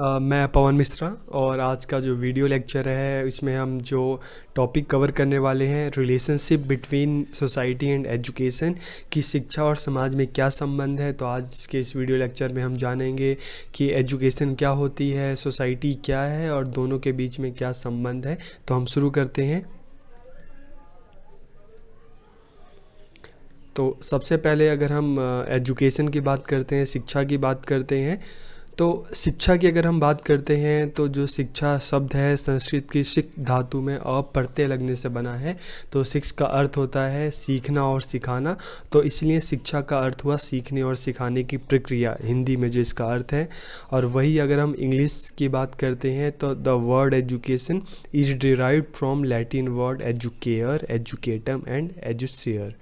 मैं पवन मिश्रा और आज का जो वीडियो लेक्चर है इसमें हम जो टॉपिक कवर करने वाले हैं relationship between society and education कि शिक्षा और समाज में क्या संबंध है तो आज के इस वीडियो लेक्चर में हम जानेंगे कि एजुकेशन क्या होती है सोसाइटी क्या है और दोनों के बीच में क्या संबंध है तो हम शुरू करते हैं तो सबसे पहले अगर हम एजुकेशन की बात करते हैं शिक्षा की बात करते हैं तो शिक्षा की अगर हम बात करते हैं तो जो शिक्षा शब्द है संस्कृत की शिक्ष धातु में अ पढ़ते लगने से बना है तो शिक्ष का अर्थ होता है सीखना और सिखाना तो इसलिए शिक्षा का अर्थ हुआ सीखने और सिखाने की प्रक्रिया हिंदी में जो इसका अर्थ है और वही अगर हम इंग्लिश की बात करते हैं तो the word education is derive from Latin word educare educatum and educere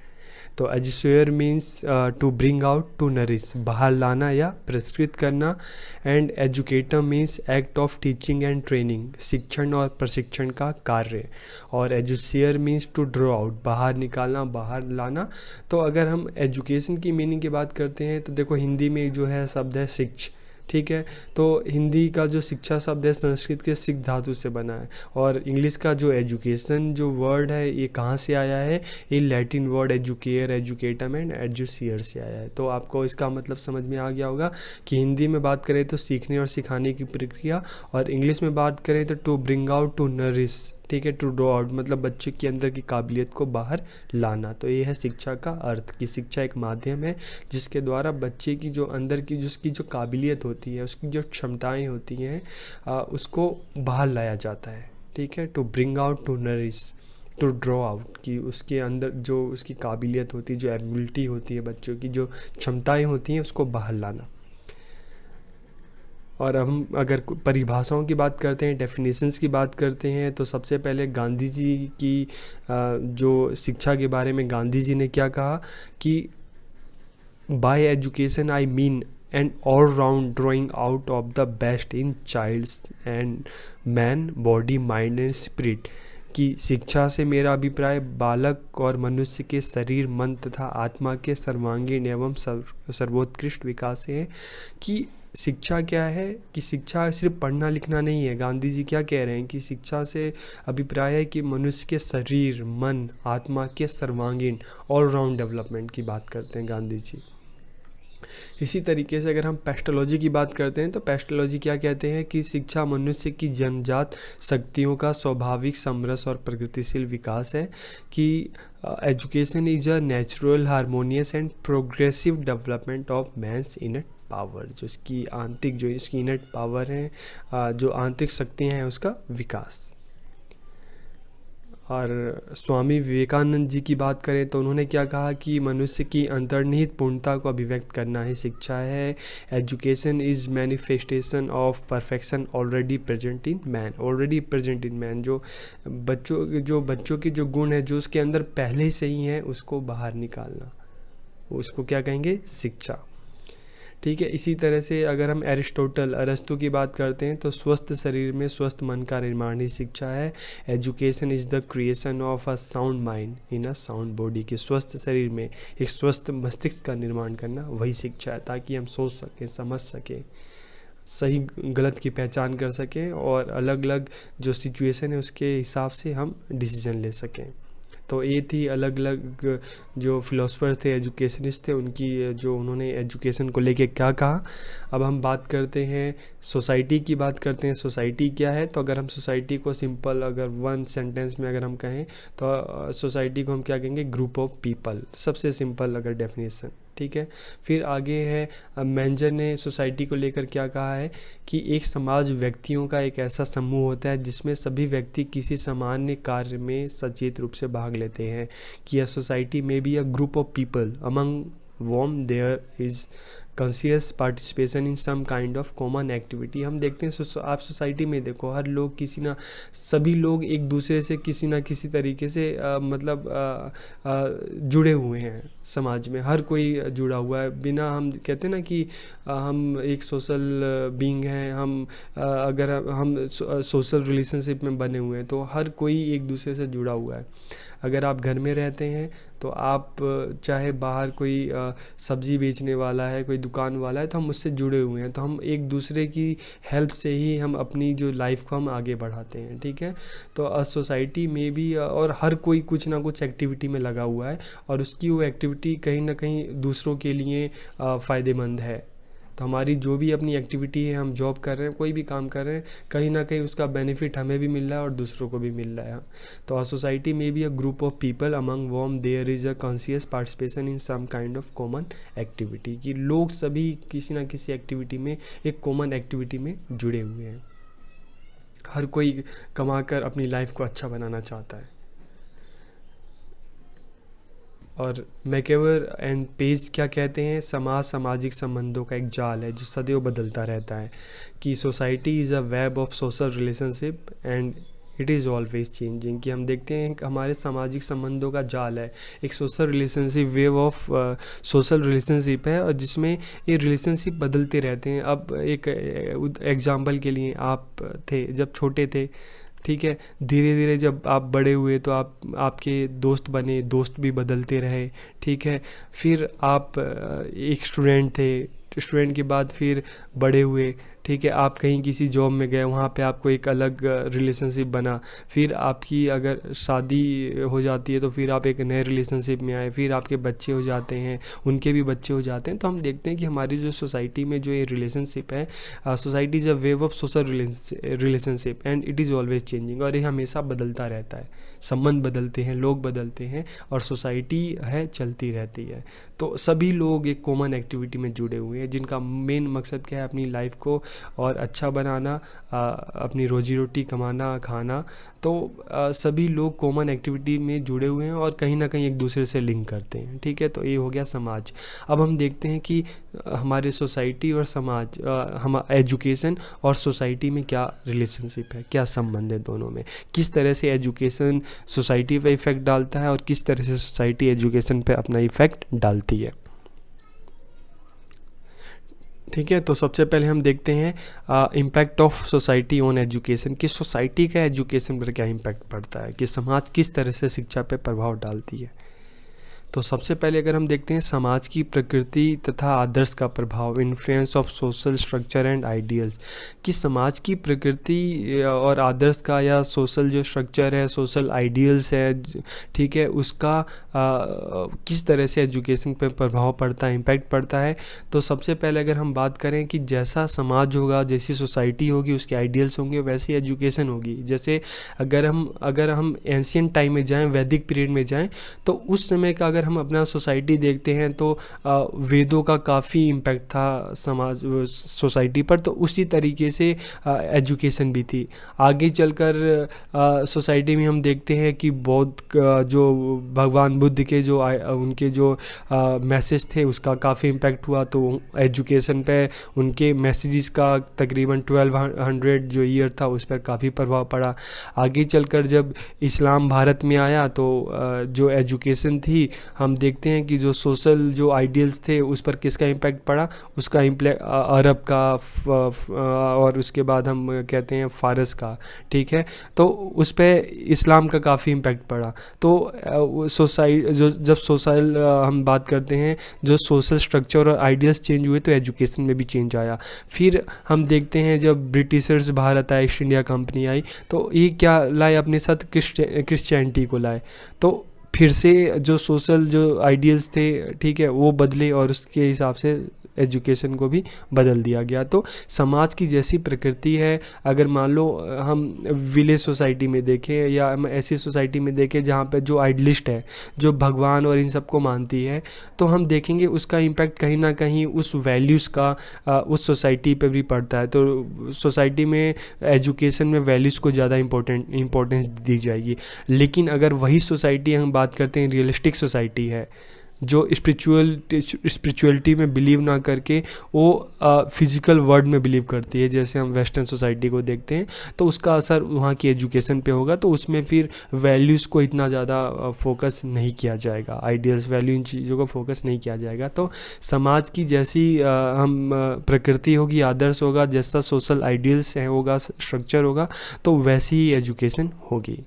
तो educere means to bring out to nourish बाहर लाना या प्रस्कृत करना and educator means act of teaching and training शिक्षण और प्रशिक्षण का कार्य और educere means to draw out बाहर निकालना बाहर लाना तो अगर हम एजुकेशन की मीनिंग की बात करते हैं तो देखो हिंदी में जो है शब्द है शिक्षा ठीक है तो हिंदी का जो शिक्षा शब्द है संस्कृत के सिख धातु से बना है और इंग्लिश का जो एजुकेशन जो वर्ड है ये कहाँ से आया है ये Latin word educare educatum and educere से आया है तो आपको इसका मतलब समझ में आ गया होगा कि हिंदी में बात करें तो सीखने और सिखाने की प्रक्रिया और इंग्लिश में बात करें तो to bring out to nourish ठीक है टू ड्रॉ आउट मतलब बच्चे के अंदर की काबिलियत को बाहर लाना तो ये है शिक्षा का अर्थ कि शिक्षा एक माध्यम है जिसके द्वारा बच्चे की जो अंदर की जिसकी जो काबिलियत होती है उसकी जो क्षमताएँ होती हैं उसको बाहर लाया जाता है ठीक है to bring out to nourish to draw out कि उसके अंदर जो उसकी काबिलियत होती है जो एबिलिटी होती है बच्चों की जो क्षमताएं होती हैं उसको बाहर लाना और हम अगर परिभाषाओं की बात करते हैं डेफिनेशंस की बात करते हैं तो सबसे पहले गांधी जी की जो शिक्षा के बारे में गांधी जी ने क्या कहा कि by education I mean and all round drawing out of the best in child's and man body mind and spirit कि शिक्षा से मेरा अभिप्राय बालक और मनुष्य के शरीर मन तथा आत्मा के सर्वांगीण एवं सर्वोत्कृष्ट विकास है कि शिक्षा क्या है कि शिक्षा सिर्फ पढ़ना लिखना नहीं है गांधी जी क्या कह रहे हैं कि शिक्षा से अभिप्राय है कि मनुष्य के शरीर मन आत्मा के सर्वांगीण ऑलराउंड डेवलपमेंट की बात करते हैं गांधी जी इसी तरीके से अगर हम पेस्टोलॉजी की बात करते हैं तो पेस्टोलॉजी क्या कहते हैं कि शिक्षा मनुष्य की जनजात शक्तियों का स्वाभाविक समरस और प्रगतिशील विकास है कि education is a natural harmonious and progressive development of man's in a power जो इसकी आंतरिक जो इसकी इनट पावर है जो आंतरिक शक्तियाँ हैं उसका विकास और स्वामी विवेकानंद जी की बात करें तो उन्होंने क्या कहा कि मनुष्य की अंतर्निहित पूर्णता को अभिव्यक्त करना ही शिक्षा है education is manifestation of perfection already present in man already present in man जो बच्चों जो बच्चों के जो गुण है जो उसके अंदर पहले से ही हैं उसको बाहर निकालना उसको क्या कहेंगे शिक्षा ठीक है इसी तरह से अगर हम एरिस्टोटल अरस्तु की बात करते हैं तो स्वस्थ शरीर में स्वस्थ मन का निर्माण ही शिक्षा है education is the creation of a sound mind in a sound body के स्वस्थ शरीर में एक स्वस्थ मस्तिष्क का निर्माण करना वही शिक्षा है ताकि हम सोच सकें समझ सकें सही गलत की पहचान कर सकें और अलग अलग जो सिचुएशन है उसके हिसाब से हम डिसीज़न ले सकें तो ये थी अलग अलग जो फिलोसफर्स थे एजुकेशनिस्ट थे उनकी जो उन्होंने एजुकेशन को लेके क्या कहा अब हम बात करते हैं सोसाइटी की बात करते हैं सोसाइटी क्या है तो अगर हम सोसाइटी को सिंपल अगर वन सेंटेंस में अगर हम कहें तो सोसाइटी को हम क्या कहेंगे ग्रुप ऑफ पीपल सबसे सिंपल अगर डेफिनेशन ठीक है फिर आगे है मैंजर ने सोसाइटी को लेकर क्या कहा है कि एक समाज व्यक्तियों का एक ऐसा समूह होता है जिसमें सभी व्यक्ति किसी सामान्य कार्य में सचेत रूप से भाग लेते हैं कि यह सोसाइटी में भी a group of people among whom there is conscious participation in some kind of common activity हम देखते हैं सो, आप सोसाइटी में देखो हर लोग किसी ना सभी लोग एक दूसरे से किसी ना किसी तरीके से आ, मतलब आ, आ, जुड़े हुए हैं समाज में हर कोई जुड़ा हुआ है बिना हम कहते हैं ना कि आ, हम एक सोशल बींग हैं हम आ, अगर हम सो, सोशल रिलेशनशिप में बने हुए हैं तो हर कोई एक दूसरे से जुड़ा हुआ है अगर आप घर में रहते हैं तो आप चाहे बाहर कोई सब्ज़ी बेचने वाला है कोई दुकान वाला है तो हम उससे जुड़े हुए हैं तो हम एक दूसरे की हेल्प से ही हम अपनी जो लाइफ को हम आगे बढ़ाते हैं ठीक है तो अ सोसाइटी में भी और हर कोई कुछ ना कुछ एक्टिविटी में लगा हुआ है और उसकी वो एक्टिविटी कहीं ना कहीं दूसरों के लिए फ़ायदेमंद है तो हमारी जो भी अपनी एक्टिविटी है हम जॉब कर रहे हैं कोई भी काम कर रहे हैं कहीं ना कहीं उसका बेनिफिट हमें भी मिल रहा है और दूसरों को भी मिल रहा है हाँ। तो आ सोसाइटी में भी a group of people among whom there is a conscious participation in some kind of common activity कि लोग सभी किसी ना किसी एक्टिविटी में एक कॉमन एक्टिविटी में जुड़े हुए हैं हर कोई कमाकर अपनी लाइफ को अच्छा बनाना चाहता है और मैकेवर एंड पेज क्या कहते हैं समाज सामाजिक संबंधों का एक जाल है जो सदैव बदलता रहता है कि society is a web of social relationship and it is always changing कि हम देखते हैं कि हमारे सामाजिक संबंधों का जाल है एक social relationship web of social relationship है और जिसमें ये रिलेशनशिप बदलते रहते हैं अब एक एग्ज़ाम्पल uh, के लिए आप थे जब छोटे थे ठीक है धीरे धीरे जब आप बड़े हुए तो आप आपके दोस्त बने दोस्त भी बदलते रहे ठीक है फिर आप एक स्टूडेंट थे स्टूडेंट के बाद फिर बड़े हुए ठीक है आप कहीं किसी जॉब में गए वहाँ पे आपको एक अलग रिलेशनशिप बना फिर आपकी अगर शादी हो जाती है तो फिर आप एक नए रिलेशनशिप में आए फिर आपके बच्चे हो जाते हैं उनके भी बच्चे हो जाते हैं तो हम देखते हैं कि हमारी जो सोसाइटी में जो ये रिलेशनशिप है society is a web of social relationship and it is always changing और ये हमेशा बदलता रहता है संबंध बदलते हैं लोग बदलते हैं और सोसाइटी है चलती रहती है तो सभी लोग एक कॉमन एक्टिविटी में जुड़े हुए हैं जिनका मेन मकसद क्या है अपनी लाइफ को और अच्छा बनाना अपनी रोजी रोटी कमाना खाना तो सभी लोग कॉमन एक्टिविटी में जुड़े हुए हैं और कहीं ना कहीं एक दूसरे से लिंक करते हैं ठीक है तो ये हो गया समाज अब हम देखते हैं कि हमारे सोसाइटी और समाज हम एजुकेशन और सोसाइटी में क्या रिलेशनशिप है क्या संबंध है दोनों में किस तरह से एजुकेशन सोसाइटी पर इफ़ेक्ट डालता है और किस तरह से सोसाइटी एजुकेशन पर अपना इफ़ेक्ट डालती है ठीक है तो सबसे पहले हम देखते हैं impact of society on education कि सोसाइटी का एजुकेशन पर क्या इम्पैक्ट पड़ता है कि समाज किस तरह से शिक्षा पर प्रभाव डालती है तो सबसे पहले अगर हम देखते हैं समाज की प्रकृति तथा आदर्श का प्रभाव influence of social structure and ideals कि समाज की प्रकृति और आदर्श का या सोशल जो स्ट्रक्चर है सोशल आइडियल्स है ठीक है उसका आ, किस तरह से एजुकेशन पर प्रभाव पड़ता है इम्पैक्ट पड़ता है तो सबसे पहले अगर हम बात करें कि जैसा समाज होगा जैसी सोसाइटी होगी उसके आइडियल्स होंगे वैसी एजुकेशन होगी जैसे अगर हम अगर हम एंशियन टाइम में जाएँ वैदिक पीरियड में जाएँ तो उस समय का अगर हम अपना सोसाइटी देखते हैं तो वेदों का काफ़ी इम्पैक्ट था समाज सोसाइटी पर तो उसी तरीके से एजुकेशन भी थी आगे चलकर सोसाइटी में हम देखते हैं कि बौद्ध जो भगवान बुद्ध के जो उनके जो मैसेज थे उसका काफ़ी इम्पैक्ट हुआ तो एजुकेशन पे उनके मैसेजेस का तकरीबन ट्वेल्व हंड्रेड जो ईयर था उस पर काफ़ी प्रभाव पड़ा आगे चलकर जब इस्लाम भारत में आया तो जो एजुकेशन थी हम देखते हैं कि जो सोशल जो आइडियल्स थे उस पर किसका इम्पैक्ट पड़ा उसका अरब का और उसके बाद हम कहते हैं फारस का ठीक है तो उस पर इस्लाम का काफ़ी इम्पैक्ट पड़ा तो सोसाइट जो जब सोशल हम बात करते हैं जो सोशल स्ट्रक्चर और आइडियल्स चेंज हुए तो एजुकेशन में भी चेंज आया फिर हम देखते हैं जब ब्रिटिशर्स भारत आए ईस्ट इंडिया कंपनी आई तो ये क्या लाए अपने साथ क्रिश्चियनिटी को लाए तो फिर से जो सोशल जो आइडियल्स थे ठीक है वो बदले और उसके हिसाब से एजुकेशन को भी बदल दिया गया तो समाज की जैसी प्रकृति है अगर मान लो हम विलेज सोसाइटी में देखें या हम ऐसी सोसाइटी में देखें जहाँ पर जो आइडलिस्ट है जो भगवान और इन सबको मानती है तो हम देखेंगे उसका इम्पैक्ट कहीं ना कहीं उस वैल्यूज़ का उस सोसाइटी पर भी पड़ता है तो सोसाइटी में एजुकेशन में वैल्यूज़ को ज़्यादा इम्पोर्टेंट इम्पोर्टेंस दी जाएगी लेकिन अगर वही सोसाइटी हम बात करते हैं रियलिस्टिक सोसाइटी है जो स्पिरिचुअल स्पिरिचुअलिटी में बिलीव ना करके वो फिज़िकल वर्ल्ड में बिलीव करती है जैसे हम वेस्टर्न सोसाइटी को देखते हैं तो उसका असर वहाँ की एजुकेशन पे होगा तो उसमें फिर वैल्यूज़ को इतना ज़्यादा फोकस नहीं किया जाएगा आइडियल्स वैल्यू इन चीज़ों को फोकस नहीं किया जाएगा तो समाज की जैसी आ, हम प्रकृति होगी आदर्श होगा जैसा सोशल आइडियल्स होगा स्ट्रक्चर होगा तो वैसी ही एजुकेशन होगी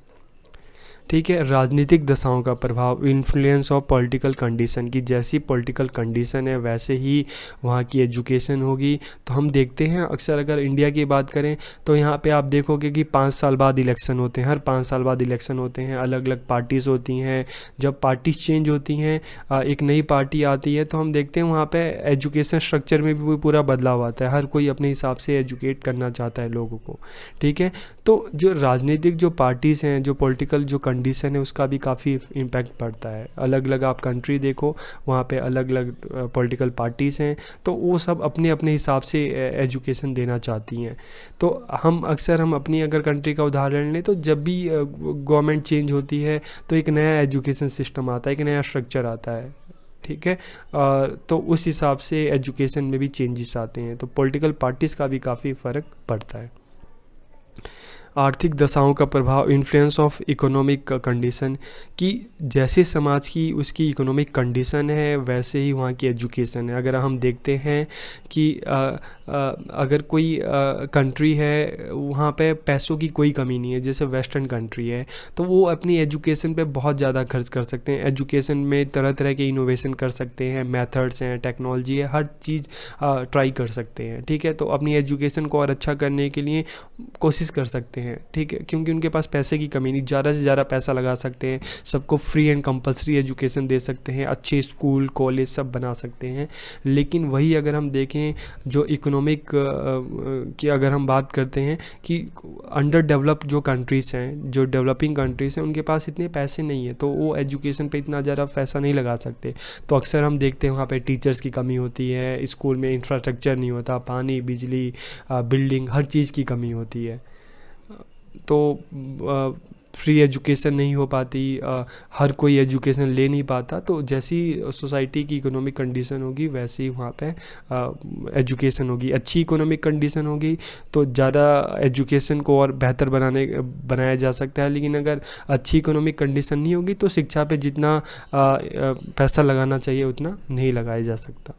ठीक है राजनीतिक दशाओं का प्रभाव इन्फ्लुएंस ऑफ पॉलिटिकल कंडीशन की जैसी पॉलिटिकल कंडीशन है वैसे ही वहाँ की एजुकेशन होगी तो हम देखते हैं अक्सर अगर इंडिया की बात करें तो यहाँ पे आप देखोगे कि पाँच साल बाद इलेक्शन होते हैं हर पाँच साल बाद इलेक्शन होते हैं अलग अलग पार्टीज़ होती हैं जब पार्टीज़ चेंज होती हैं एक नई पार्टी आती है तो हम देखते हैं वहाँ पर एजुकेशन स्ट्रक्चर में भी पूरा बदलाव आता है हर कोई अपने हिसाब से एजुकेट करना चाहता है लोगों को ठीक है तो जो राजनीतिक जो पार्टीज़ हैं जो पोलिटिकल जो कंड कंडीशन है उसका भी काफ़ी इम्पैक्ट पड़ता है अलग अलग आप कंट्री देखो वहाँ पे अलग अलग पॉलिटिकल पार्टीज़ हैं तो वो सब अपने अपने हिसाब से एजुकेशन देना चाहती हैं तो हम अक्सर हम अपनी अगर कंट्री का उदाहरण लें तो जब भी गवर्नमेंट चेंज होती है तो एक नया एजुकेशन सिस्टम आता है एक नया स्ट्रक्चर आता है ठीक है आ, तो उस हिसाब से एजुकेशन में भी चेंजेस आते हैं तो पॉलिटिकल पार्टीज़ का भी काफ़ी फ़र्क पड़ता है आर्थिक दशाओं का प्रभाव इन्फ्लुएंस ऑफ इकोनॉमिक कंडीशन कि जैसे समाज की उसकी इकोनॉमिक कंडीशन है वैसे ही वहाँ की एजुकेशन है अगर हम देखते हैं कि आ, आ, अगर कोई कंट्री है वहाँ पे पैसों की कोई कमी नहीं है जैसे वेस्टर्न कंट्री है तो वो अपनी एजुकेशन पे बहुत ज़्यादा खर्च कर सकते हैं एजुकेशन में तरह तरह के इनोवेशन कर सकते हैं मेथड्स हैं टेक्नोलॉजी है हर चीज़ ट्राई कर सकते हैं ठीक है तो अपनी एजुकेशन को और अच्छा करने के लिए कोशिश कर सकते हैं हैं ठीक है क्योंकि उनके पास पैसे की कमी नहीं ज़्यादा से ज़्यादा पैसा लगा सकते हैं सबको फ्री एंड कंपलसरी एजुकेशन दे सकते हैं अच्छे स्कूल कॉलेज सब बना सकते हैं लेकिन वही अगर हम देखें जो इकोनॉमिक की अगर हम बात करते हैं कि अंडर डेवलप जो कंट्रीज़ हैं जो डेवलपिंग कंट्रीज़ हैं उनके पास इतने पैसे नहीं है तो वो एजुकेशन पर इतना ज़्यादा पैसा नहीं लगा सकते तो अक्सर हम देखते हैं वहाँ पर टीचर्स की कमी होती है स्कूल में इंफ्रास्ट्रक्चर नहीं होता पानी बिजली बिल्डिंग हर चीज़ की कमी होती है तो फ्री एजुकेशन नहीं हो पाती हर कोई एजुकेशन ले नहीं पाता तो जैसी सोसाइटी की इकोनॉमिक कंडीशन होगी वैसे ही वहाँ पे एजुकेशन होगी अच्छी इकोनॉमिक कंडीशन होगी तो ज़्यादा एजुकेशन को और बेहतर बनाने बनाया जा सकता है लेकिन अगर अच्छी इकोनॉमिक कंडीशन नहीं होगी तो शिक्षा पे जितना पैसा लगाना चाहिए उतना नहीं लगाया जा सकता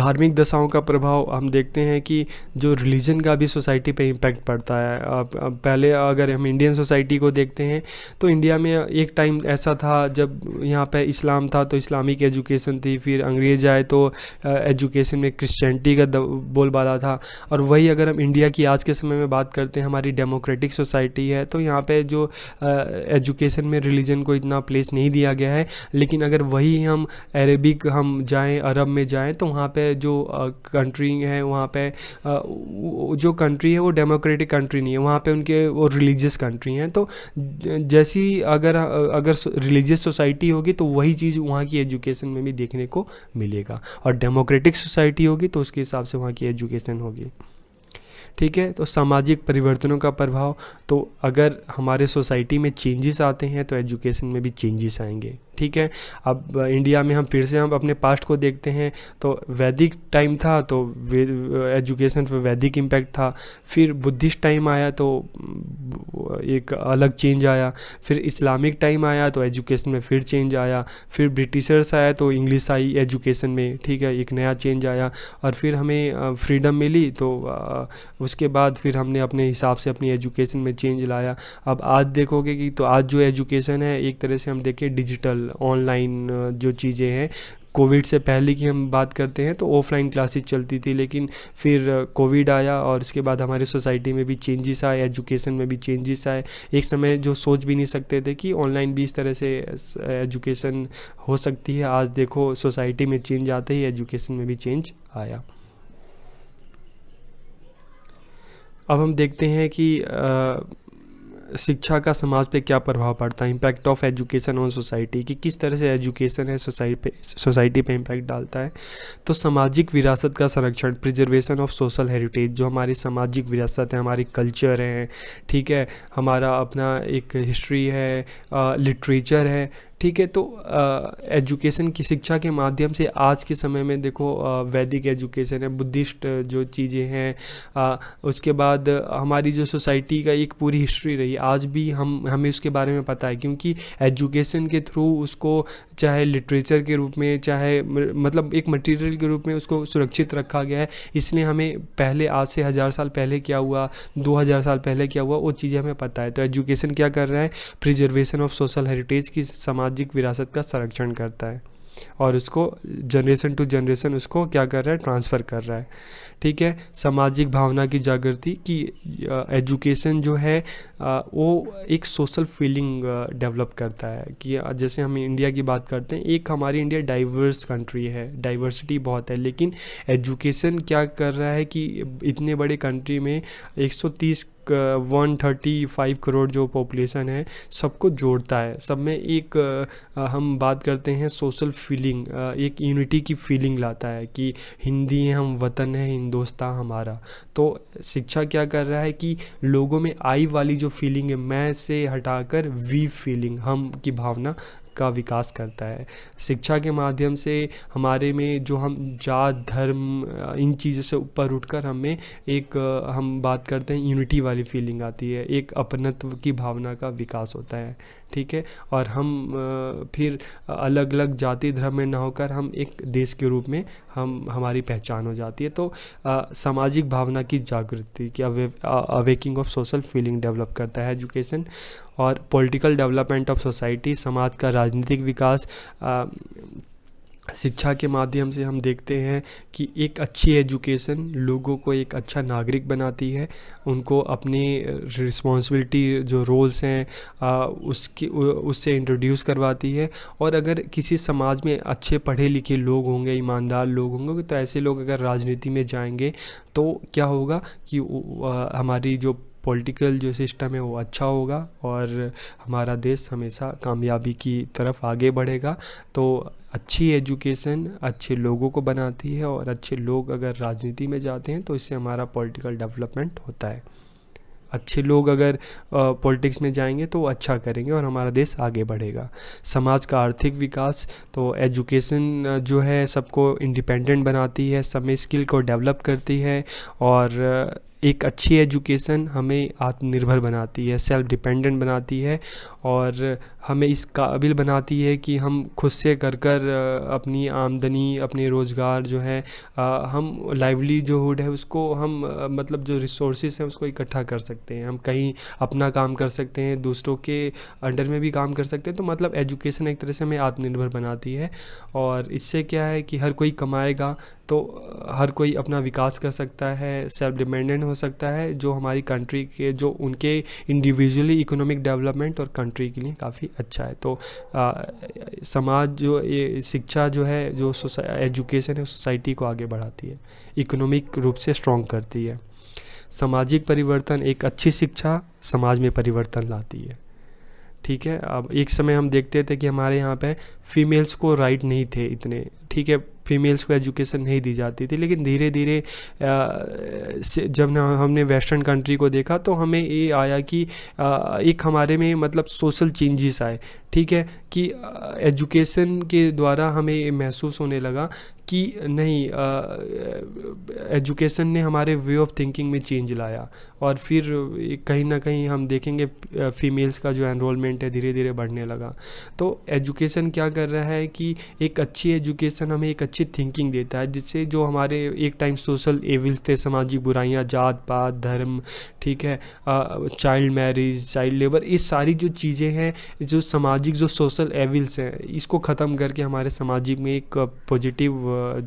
धार्मिक दशाओं का प्रभाव हम देखते हैं कि जो रिलीजन का भी सोसाइटी पे इम्पैक्ट पड़ता है अब, पहले अगर हम इंडियन सोसाइटी को देखते हैं तो इंडिया में एक टाइम ऐसा था जब यहाँ पे इस्लाम था तो इस्लामिक एजुकेशन थी फिर अंग्रेज आए तो एजुकेशन में क्रिश्चियनिटी का बोलबाला था और वही अगर हम इंडिया की आज के समय में बात करते हैं हमारी डेमोक्रेटिक सोसाइटी है तो यहाँ पर जो एजुकेशन में रिलीजन को इतना प्लेस नहीं दिया गया है लेकिन अगर वही हम अरेबिक हम जाएँ अरब में जाएँ तो वहाँ पे जो कंट्री है वहाँ पे जो कंट्री है वो डेमोक्रेटिक कंट्री नहीं है वहाँ पे उनके वो रिलीजियस कंट्री हैं तो जैसी अगर अगर रिलीजियस सोसाइटी होगी तो वही चीज़ वहाँ की एजुकेशन में भी देखने को मिलेगा और डेमोक्रेटिक सोसाइटी होगी तो उसके हिसाब से वहाँ की एजुकेशन होगी ठीक है तो सामाजिक परिवर्तनों का प्रभाव तो अगर हमारे सोसाइटी में चेंजेस आते हैं तो एजुकेशन में भी चेंजेस आएंगे ठीक है अब इंडिया में हम फिर से हम अपने पास्ट को देखते हैं तो वैदिक टाइम था तो एजुकेशन पर वैदिक इम्पैक्ट था फिर बुद्धिस्ट टाइम आया तो एक अलग चेंज आया फिर इस्लामिक टाइम आया तो एजुकेशन में फिर चेंज आया फिर ब्रिटिशर्स आया तो इंग्लिश आई एजुकेशन में ठीक है एक नया चेंज आया और फिर हमें फ्रीडम मिली तो उसके बाद फिर हमने अपने हिसाब से अपनी एजुकेशन में चेंज लाया अब आज देखोगे कि तो आज जो एजुकेशन है एक तरह से हम देखें डिजिटल ऑनलाइन जो चीज़ें हैं कोविड से पहले की हम बात करते हैं तो ऑफलाइन क्लासेस चलती थी लेकिन फिर कोविड आया और इसके बाद हमारे सोसाइटी में भी चेंजेस आए एजुकेशन में भी चेंजेस आए एक समय जो सोच भी नहीं सकते थे कि ऑनलाइन भी इस तरह से एजुकेशन हो सकती है आज देखो सोसाइटी में चेंज आते ही एजुकेशन में भी चेंज आया अब हम देखते हैं कि आ, शिक्षा का समाज पे क्या प्रभाव पड़ता है impact of education on society कि किस तरह से एजुकेशन है सोसाइटी पे सोसाइटी पे इम्पैक्ट डालता है तो सामाजिक विरासत का संरक्षण प्रिजर्वेशन ऑफ सोशल हेरिटेज जो हमारी सामाजिक विरासत है हमारी कल्चर है ठीक है हमारा अपना एक हिस्ट्री है लिटरेचर है ठीक है तो एजुकेशन की शिक्षा के माध्यम से आज के समय में देखो वैदिक एजुकेशन है बुद्धिस्ट जो चीज़ें हैं उसके बाद हमारी जो सोसाइटी का एक पूरी हिस्ट्री रही आज भी हम हमें उसके बारे में पता है क्योंकि एजुकेशन के थ्रू उसको चाहे लिटरेचर के रूप में चाहे मतलब एक मटेरियल के रूप में उसको सुरक्षित रखा गया है इसलिए हमें पहले आज से हज़ार साल पहले क्या हुआ दो हज़ार साल पहले क्या हुआ वो चीज़ें हमें पता है तो एजुकेशन क्या कर रहा है प्रिजर्वेशन ऑफ सोशल हेरिटेज की सामाजिक विरासत का संरक्षण करता है और उसको जनरेशन टू जनरेशन उसको क्या कर रहा है ट्रांसफ़र कर रहा है ठीक है सामाजिक भावना की जागृति कि एजुकेशन जो है वो एक सोशल फीलिंग डेवलप करता है कि जैसे हम इंडिया की बात करते हैं एक हमारी इंडिया डाइवर्स कंट्री है डाइवर्सिटी बहुत है लेकिन एजुकेशन क्या कर रहा है कि इतने बड़े कंट्री में 130 वन थर्टी फाइव करोड़ जो पॉपुलेशन है सबको जोड़ता है सब में एक हम बात करते हैं सोशल फीलिंग एक यूनिटी की फीलिंग लाता है कि हिंदी है हम वतन है हिंदोस्तान हमारा तो शिक्षा क्या कर रहा है कि लोगों में आई वाली जो फीलिंग है मैं से हटाकर वी फीलिंग हम की भावना का विकास करता है शिक्षा के माध्यम से हमारे में जो हम जात धर्म इन चीज़ों से ऊपर उठकर हमें एक हम बात करते हैं यूनिटी वाली फीलिंग आती है एक अपनत्व की भावना का विकास होता है ठीक है और हम फिर अलग अलग जाति धर्म में ना होकर हम एक देश के रूप में हम हमारी पहचान हो जाती है तो सामाजिक भावना की जागृति की अवे awakening of social feeling develop करता है एजुकेशन और पॉलिटिकल डेवलपमेंट ऑफ सोसाइटी समाज का राजनीतिक विकास शिक्षा के माध्यम से हम देखते हैं कि एक अच्छी एजुकेशन लोगों को एक अच्छा नागरिक बनाती है उनको अपनी रिस्पॉन्सिबिलिटी जो रोल्स हैं उसकी उससे इंट्रोड्यूस करवाती है और अगर किसी समाज में अच्छे पढ़े लिखे लोग होंगे ईमानदार लोग होंगे तो ऐसे लोग अगर राजनीति में जाएंगे तो क्या होगा कि हमारी जो पॉलिटिकल जो सिस्टम है वो अच्छा होगा और हमारा देश हमेशा कामयाबी की तरफ आगे बढ़ेगा तो अच्छी एजुकेशन अच्छे लोगों को बनाती है और अच्छे लोग अगर राजनीति में जाते हैं तो इससे हमारा पॉलिटिकल डेवलपमेंट होता है अच्छे लोग अगर पॉलिटिक्स में जाएंगे तो अच्छा करेंगे और हमारा देश आगे बढ़ेगा समाज का आर्थिक विकास तो एजुकेशन जो है सबको इंडिपेंडेंट बनाती है सब में स्किल को डेवलप करती है और एक अच्छी एजुकेशन हमें आत्मनिर्भर बनाती है सेल्फ डिपेंडेंट बनाती है और हमें इस काबिल बनाती है कि हम खुद से कर कर अपनी आमदनी अपने रोज़गार जो है हम लाइवली जो हुड है उसको हम मतलब जो रिसोर्सेज हैं उसको इकट्ठा कर सकते हैं हम कहीं अपना काम कर सकते हैं दूसरों के अंडर में भी काम कर सकते हैं तो मतलब एजुकेशन एक तरह से हमें आत्मनिर्भर बनाती है और इससे क्या है कि हर कोई कमाएगा तो हर कोई अपना विकास कर सकता है सेल्फ डिपेंडेंट हो सकता है जो हमारी कंट्री के जो उनके इंडिविजुअली इकोनॉमिक डेवलपमेंट और कंट्री कंट्री के लिए काफ़ी अच्छा है तो आ, समाज जो ये शिक्षा जो है जो एजुकेशन है सोसाइटी को आगे बढ़ाती है इकोनॉमिक रूप से स्ट्रॉन्ग करती है सामाजिक परिवर्तन एक अच्छी शिक्षा समाज में परिवर्तन लाती है ठीक है अब एक समय हम देखते थे कि हमारे यहाँ पे फीमेल्स को राइट नहीं थे इतने ठीक है फीमेल्स को एजुकेशन नहीं दी जाती थी लेकिन धीरे धीरे जब हमने वेस्टर्न कंट्री को देखा तो हमें ये आया कि एक हमारे में मतलब सोशल चेंजेस आए ठीक है कि एजुकेशन के द्वारा हमें महसूस होने लगा कि नहीं एजुकेशन ने हमारे वे ऑफ थिंकिंग में चेंज लाया और फिर कहीं ना कहीं हम देखेंगे फीमेल्स का जो एनरोलमेंट है धीरे धीरे बढ़ने लगा तो एजुकेशन क्या कर रहा है कि एक अच्छी एजुकेशन हमें एक अच्छी थिंकिंग देता है जिससे जो हमारे एक टाइम सोशल एविल्स थे सामाजिक बुराइयाँ जात पात धर्म ठीक है चाइल्ड मैरिज चाइल्ड लेबर ये सारी जो चीज़ें हैं जो समाज सामाजिक जो सोशल एविल्स हैं इसको ख़त्म करके हमारे सामाजिक में एक पॉजिटिव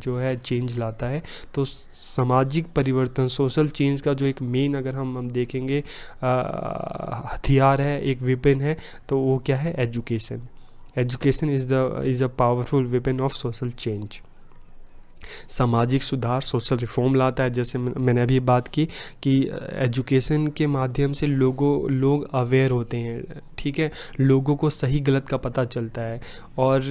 जो है चेंज लाता है तो सामाजिक परिवर्तन सोशल चेंज का जो एक मेन अगर हम हम देखेंगे हथियार है एक वेपन है तो वो क्या है education education is the is a powerful weapon of social change सामाजिक सुधार सोशल रिफॉर्म लाता है जैसे मैंने अभी बात की कि एजुकेशन के माध्यम से लोगों लोग अवेयर होते हैं ठीक है लोगों को सही गलत का पता चलता है और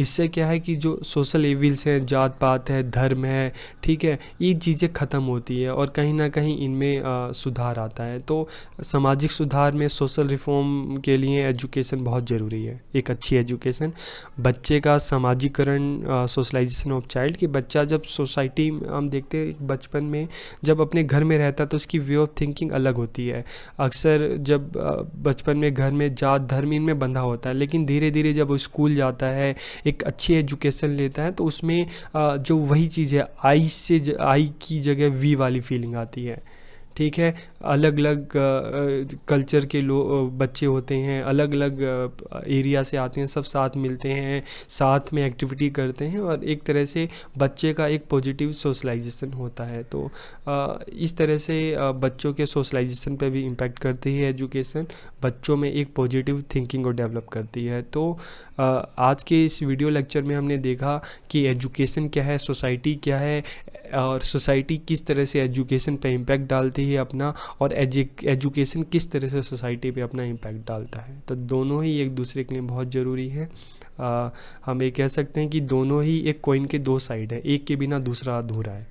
इससे क्या है कि जो सोशल एविल्स हैं जात पात है धर्म है ठीक है ये चीज़ें ख़त्म होती है और कहीं ना कहीं इनमें सुधार आता है तो सामाजिक सुधार में सोशल रिफॉर्म के लिए एजुकेशन बहुत ज़रूरी है एक अच्छी एजुकेशन बच्चे का सामाजिकरण सोशलाइजेशन ऑफ चाइल्ड कि बच्चा बच्चा जब सोसाइटी हम देखते हैं बचपन में जब अपने घर में रहता है तो उसकी वे ऑफ थिंकिंग अलग होती है अक्सर जब बचपन में घर में जात धर्म इनमें बंधा होता है लेकिन धीरे धीरे जब वो स्कूल जाता है एक अच्छी एजुकेशन लेता है तो उसमें जो वही चीज़ है आई से आई की जगह वी वाली फीलिंग आती है ठीक है अलग अलग कल्चर के लोग बच्चे होते हैं अलग अलग एरिया से आते हैं सब साथ मिलते हैं साथ में एक्टिविटी करते हैं और एक तरह से बच्चे का एक पॉजिटिव सोशलाइजेशन होता है तो इस तरह से बच्चों के सोशलाइजेशन पे भी इम्पेक्ट करती है एजुकेशन बच्चों में एक पॉजिटिव थिंकिंग को डेवलप करती है तो आज के इस वीडियो लेक्चर में हमने देखा कि एजुकेशन क्या है सोसाइटी क्या है और सोसाइटी किस तरह से एजुकेशन पर इम्पैक्ट डालती है ही अपना और एजुकेशन किस तरह से सोसाइटी पे अपना इम्पैक्ट डालता है तो दोनों ही एक दूसरे के लिए बहुत ज़रूरी है आ, हम ये कह सकते हैं कि दोनों ही एक कोइन के दो साइड है एक के बिना दूसरा अधूरा है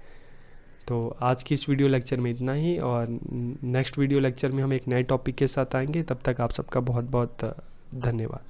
तो आज की इस वीडियो लेक्चर में इतना ही और नेक्स्ट वीडियो लेक्चर में हम एक नए टॉपिक के साथ आएंगे तब तक आप सबका बहुत बहुत धन्यवाद